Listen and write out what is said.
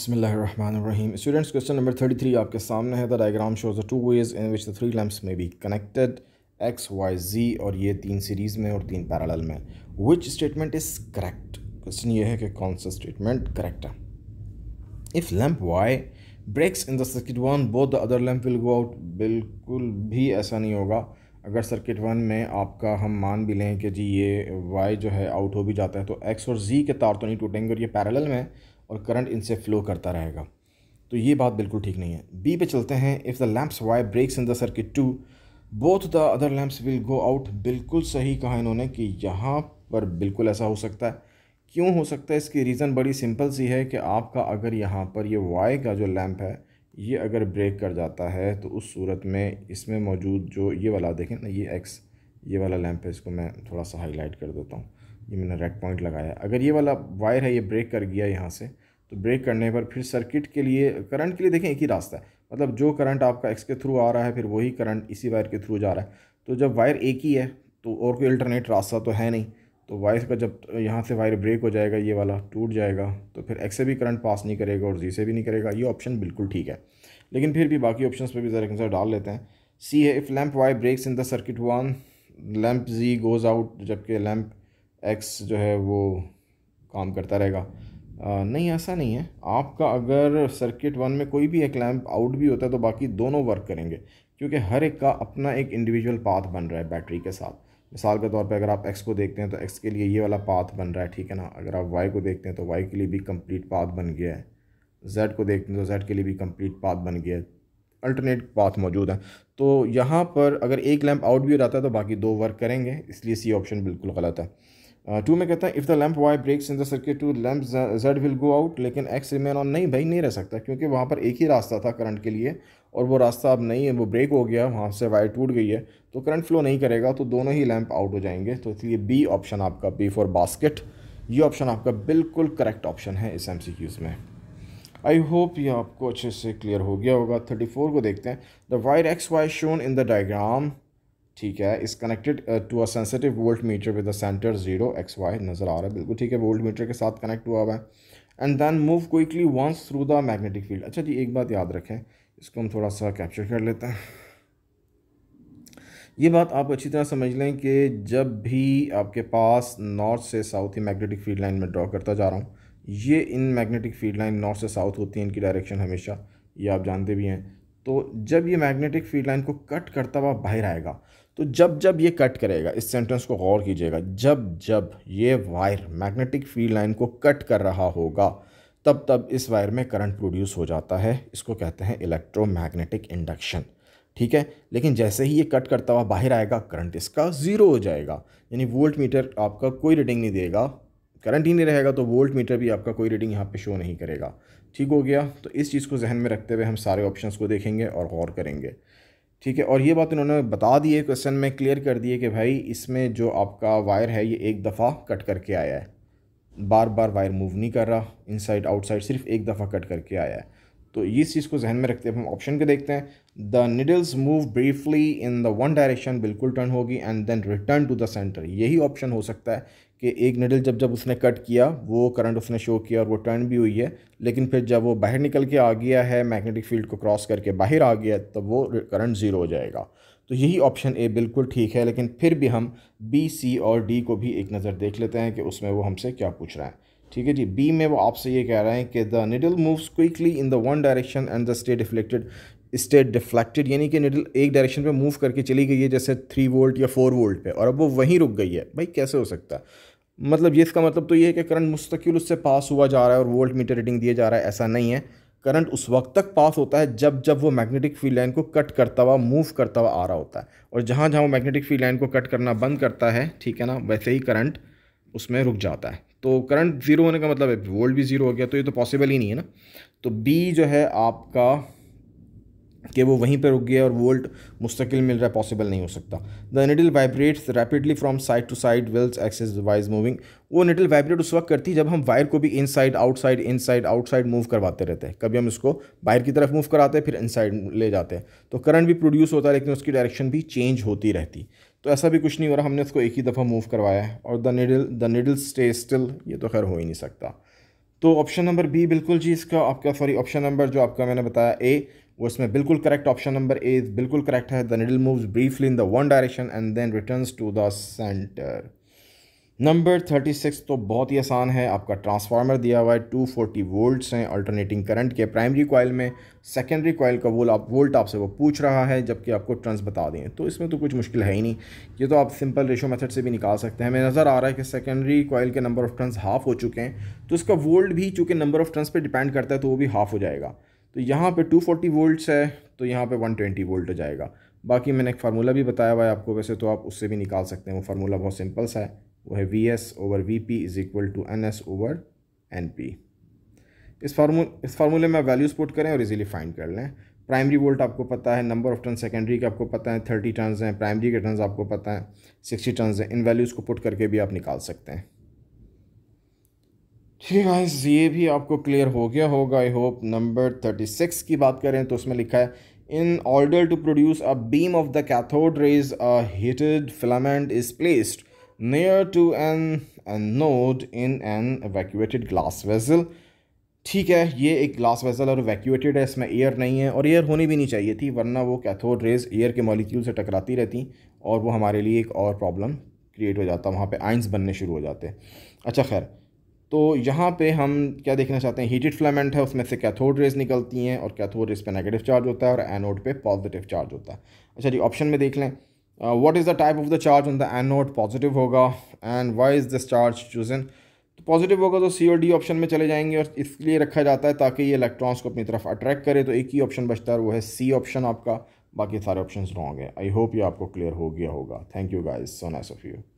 students question number thirty three आपके सामने है the diagram shows the two ways in which the three lamps may be connected X Y Z और ये तीन series में और तीन पैरल में which statement is correct question ये है कि कौन सा स्टेटमेंट करेक्ट है if lamp Y breaks in the circuit one both the other lamp will go out बिल्कुल भी ऐसा नहीं होगा अगर सर्किट वन में आपका हम मान भी लें कि जी ये वाई जो है आउट हो भी जाता है तो एक्स और जी के तार तो नहीं टूटेंगे और ये पैरेलल में और करंट इनसे फ़्लो करता रहेगा तो ये बात बिल्कुल ठीक नहीं है बी पे चलते हैं if the lamps Y breaks in the circuit two both the other lamps will go out बिल्कुल सही कहा इन्होंने कि यहाँ पर बिल्कुल ऐसा हो सकता है क्यों हो सकता है इसकी रीज़न बड़ी सिंपल सी है कि आपका अगर यहाँ पर ये वाई का जो लैम्प है ये अगर ब्रेक कर जाता है तो उस सूरत में इसमें मौजूद जो ये वाला देखें ना ये एक्स ये वाला लैंप है इसको मैं थोड़ा सा हाईलाइट कर देता हूँ ये मैंने रेड पॉइंट लगाया अगर ये वाला वायर है ये ब्रेक कर गया यहाँ से तो ब्रेक करने पर फिर सर्किट के लिए करंट के लिए देखें एक ही रास्ता है मतलब जो करंट आपका एक्स के थ्रू आ रहा है फिर वही करंट इसी वायर के थ्रू जा रहा है तो जब वायर एक ही है तो और कोई अल्टरनेट रास्ता तो है नहीं तो वायर का जब यहाँ से वायर ब्रेक हो जाएगा ये वाला टूट जाएगा तो फिर एक्स से भी करंट पास नहीं करेगा और जी से भी नहीं करेगा ये ऑप्शन बिल्कुल ठीक है लेकिन फिर भी बाकी ऑप्शन पर भी ज़रा डाल लेते हैं सी है if lamp Y breaks in the circuit one lamp Z goes out जबकि लैम्प एक्स जो है वो काम करता रहेगा नहीं ऐसा नहीं है आपका अगर सर्किट वन में कोई भी एक लैम्प आउट भी होता है तो बाकी दोनों वर्क करेंगे क्योंकि हर एक का अपना एक इंडिविजुअल पाथ बन रहा है बैटरी के साथ मिसाल के तौर पे अगर आप एक्स को देखते हैं तो एक्स के लिए ये वाला पाथ बन रहा है ठीक है ना अगर आप वाई को देखते हैं तो वाई के लिए भी कंप्लीट पाथ बन गया है जेड को देखते हैं तो जेड के लिए भी कंप्लीट पाथ बन गया है अल्टरनेट पाथ मौजूद हैं तो यहाँ पर अगर एक लैम्प आउट भी हो जाता है तो बाकी दो वर्क करेंगे इसलिए सी ऑप्शन बिल्कुल गलत है टू uh, में कहता है if the lamp Y breaks in the circuit two lamp Z will go out लेकिन एक्स रिमेन ऑन नहीं भाई नहीं रह सकता क्योंकि वहाँ पर एक ही रास्ता था करंट के लिए और वो रास्ता अब नहीं है वो ब्रेक हो गया वहाँ से वायर टूट गई है तो करंट फ्लो नहीं करेगा तो दोनों ही लैम्प आउट हो जाएंगे तो इसलिए बी ऑप्शन आपका बी फॉर बास्केट ये ऑप्शन आपका बिल्कुल करेक्ट ऑप्शन है इस एम में आई होप ये आपको अच्छे से क्लियर हो गया होगा थर्टी फोर को देखते हैं the wire X Y shown in the diagram ठीक है is connected to a sensitive voltmeter with the centre zero X Y नज़र आ रहा है बिल्कुल ठीक है वोल्ट मीटर के साथ कनेक्ट हुआ हुआ है and then move quickly once through the magnetic field अच्छा जी एक बात याद रखें इसको हम थोड़ा सा कैप्चर कर लेते हैं ये बात आप अच्छी तरह समझ लें कि जब भी आपके पास नॉर्थ से साउथ ही मैग्नेटिक फील्ड लाइन में ड्रॉ करता जा रहा हूँ ये इन मैग्नेटिक फील्ड लाइन नॉर्थ से साउथ होती है इनकी डायरेक्शन हमेशा ये आप जानते भी हैं तो जब ये मैग्नेटिक फील्ड लाइन को कट करता हुआ बाहर आएगा तो जब जब ये कट करेगा इस सेंटेंस को गौर कीजिएगा जब जब ये वायर मैग्नेटिक फील्ड लाइन को कट कर रहा होगा तब तब इस वायर में करंट प्रोड्यूस हो जाता है इसको कहते हैं इलेक्ट्रोमैग्नेटिक इंडक्शन ठीक है लेकिन जैसे ही ये कट करता हुआ बाहर आएगा करंट इसका ज़ीरो हो जाएगा यानी वोल्ट मीटर आपका कोई रीडिंग नहीं देगा करंट ही नहीं रहेगा तो वोल्ट मीटर भी आपका कोई रीडिंग यहाँ पे शो नहीं करेगा ठीक हो गया तो इस चीज़ को जहन में रखते हुए हम सारे ऑप्शंस को देखेंगे और गौर करेंगे ठीक है और ये बात इन्होंने बता दी है क्वेश्चन में क्लियर कर दिए कि भाई इसमें जो आपका वायर है ये एक दफ़ा कट करके आया है बार बार वायर मूव नहीं कर रहा इनसाइड आउटसाइड सिर्फ एक दफ़ा कट करके आया है तो इस चीज़ को जहन में रखते हैं हम ऑप्शन के देखते हैं the needles move briefly in the one direction बिल्कुल टर्न होगी and then return to the centre यही ऑप्शन हो सकता है कि एक निडल जब जब उसने कट किया वो करंट उसने शो किया और वो टर्न भी हुई है लेकिन फिर जब वो बाहर निकल के आ गया है मैग्नेटिक फील्ड को क्रॉस करके बाहर आ गया तब वो करंट ज़ीरो हो जाएगा तो यही ऑप्शन ए बिल्कुल ठीक है लेकिन फिर भी हम बी सी और डी को भी एक नज़र देख लेते हैं कि उसमें वो हमसे क्या पूछ रहा है ठीक है जी बी में वो आपसे ये कह रहे हैं कि the needle moves quickly in the one direction and the stay deflected stay deflected यानी कि निडल एक डायरेक्शन पे मूव करके चली गई है जैसे थ्री वोल्ट या फोर वोल्ट पे और अब वो वहीं रुक गई है भाई कैसे हो सकता है मतलब ये इसका मतलब तो ये है कि करंट मुस्तकिल उससे पास हुआ जा रहा है और वोल्ट मीटर रीडिंग दिया जा रहा है ऐसा नहीं है करंट उस वक्त तक पास होता है जब जब वो मैग्नेटिक फील्ड लाइन को कट करता हुआ मूव करता हुआ आ रहा होता है और जहाँ जहाँ वो मैग्नेटिक फील्ड लाइन को कट करना बंद करता है ठीक है ना वैसे ही करंट उसमें रुक जाता है तो करंट जीरो होने का मतलब है वोल्ट भी जीरो हो गया तो ये तो पॉसिबल ही नहीं है ना तो बी जो है आपका कि वो वहीं पर रुक गया और वोल्ट मुस्तकिल मिल रहा है पॉसिबल नहीं हो सकता the needle vibrates rapidly from side to side wells access wise moving वो निटल वाइब्रेट उस वक्त करती है जब हम वायर को भी inside outside inside outside move करवाते रहते हैं कभी हम इसको बाहर की तरफ मूव कराते हैं फिर इन साइड ले जाते हैं तो करंट भी प्रोड्यूस होता है लेकिन उसकी डायरेक्शन भी चेंज होती रहती तो ऐसा भी कुछ नहीं हो रहा हमने उसको एक ही दफ़ा मूव करवाया है और the needle the needle stay still ये तो खैर हो ही नहीं सकता तो ऑप्शन नंबर बी बिल्कुल जी इसका आपका सॉरी ऑप्शन नंबर जो आपका मैंने बताया ए वो इसमें बिल्कुल करेक्ट ऑप्शन नंबर ए बिल्कुल करेक्ट है the needle moves briefly in the one direction and then returns to the centre number thirty six तो बहुत ही आसान है आपका ट्रांसफार्मर दिया हुआ है टू फोर्टी वोल्ट्स हैं अल्टरनेटिंग करंट के प्राइमरी कॉयल में सेकेंडरी कॉयल का वोल आप वोल्ट आपसे वो पूछ रहा है जबकि आपको ट्रंस बता दें तो इसमें तो कुछ मुश्किल है ही नहीं ये तो आप सिंपल रेशो मेथड से भी निकाल सकते हैं हमें नज़र आ रहा है कि सेकेंडरी कॉयल के नंबर ऑफ़ ट्रंस हाफ हो चुके हैं तो उसका वोल्ट भी चूँकि नंबर ऑफ़ ट्रंस पर डिपेंड करता है तो वो भी हाफ हो जाएगा तो यहाँ टू 240 वोल्ट्स है तो यहाँ वन ट्वेंटी वोल्ट हो जाएगा बाकी मैंने एक फार्मूला भी बताया हुआ है आपको वैसे तो आप उससे भी निकाल सकते हैं वो फार्मूला बहुत सिंपल सा है वो है V S over V P is equal to N S over N P इस फार्मू इस फार्मूले में आप वैल्यूज़ पुट करें और इजीली फाइंड कर लें प्राइमरी वोल्ट आपको पता है नंबर ऑफ टर्न सेकेंडरी का आपको पता है थर्टी टर्न्स हैं प्राइमरी के टर्न्स आपको पता है सिक्सटी टर्न्स हैं इन वैल्यूज़ को पुट करके भी आप निकाल सकते हैं ठीक है गाइस ये भी आपको क्लियर हो गया होगा I hope number thirty six की बात करें तो उसमें लिखा है in order to produce a beam of the cathode rays a heated filament is placed near to an a node in an evacuated glass vessel ठीक है ये एक ग्लास वेजल और वैक्यूएटेड है इसमें एयर नहीं है और एयर होनी भी नहीं चाहिए थी वरना वो कैथोड रेज एयर के मॉलिक्यूल से टकराती रहती और वो हमारे लिए एक और प्रॉब्लम क्रिएट हो जाता वहाँ पे आइंस बनने शुरू हो जाते अच्छा खैर तो यहाँ पे हम क्या देखना चाहते हैं हीटेड फ्लामेंट है उसमें से कैथोड रेज निकलती हैं और कैथोड रेज पर नेगेटिव चार्ज होता है और एनोड पे पॉजिटिव चार्ज होता है अच्छा जी ऑप्शन में देख लें what is the type of the charge on the anode positive होगा and why is this charge chosen तो पॉजिटिव होगा तो सी और डी ऑप्शन में चले जाएंगे और इसलिए रखा जाता है ताकि ये इलेक्ट्रॉन्स को अपनी तरफ अट्रैक्ट करे तो एक ही ऑप्शन बचता है वो है सी ऑप्शन आपका बाकी सारे ऑप्शन रॉन्ग है आई होप ये आपको क्लियर हो गया होगा thank you guys so nice of you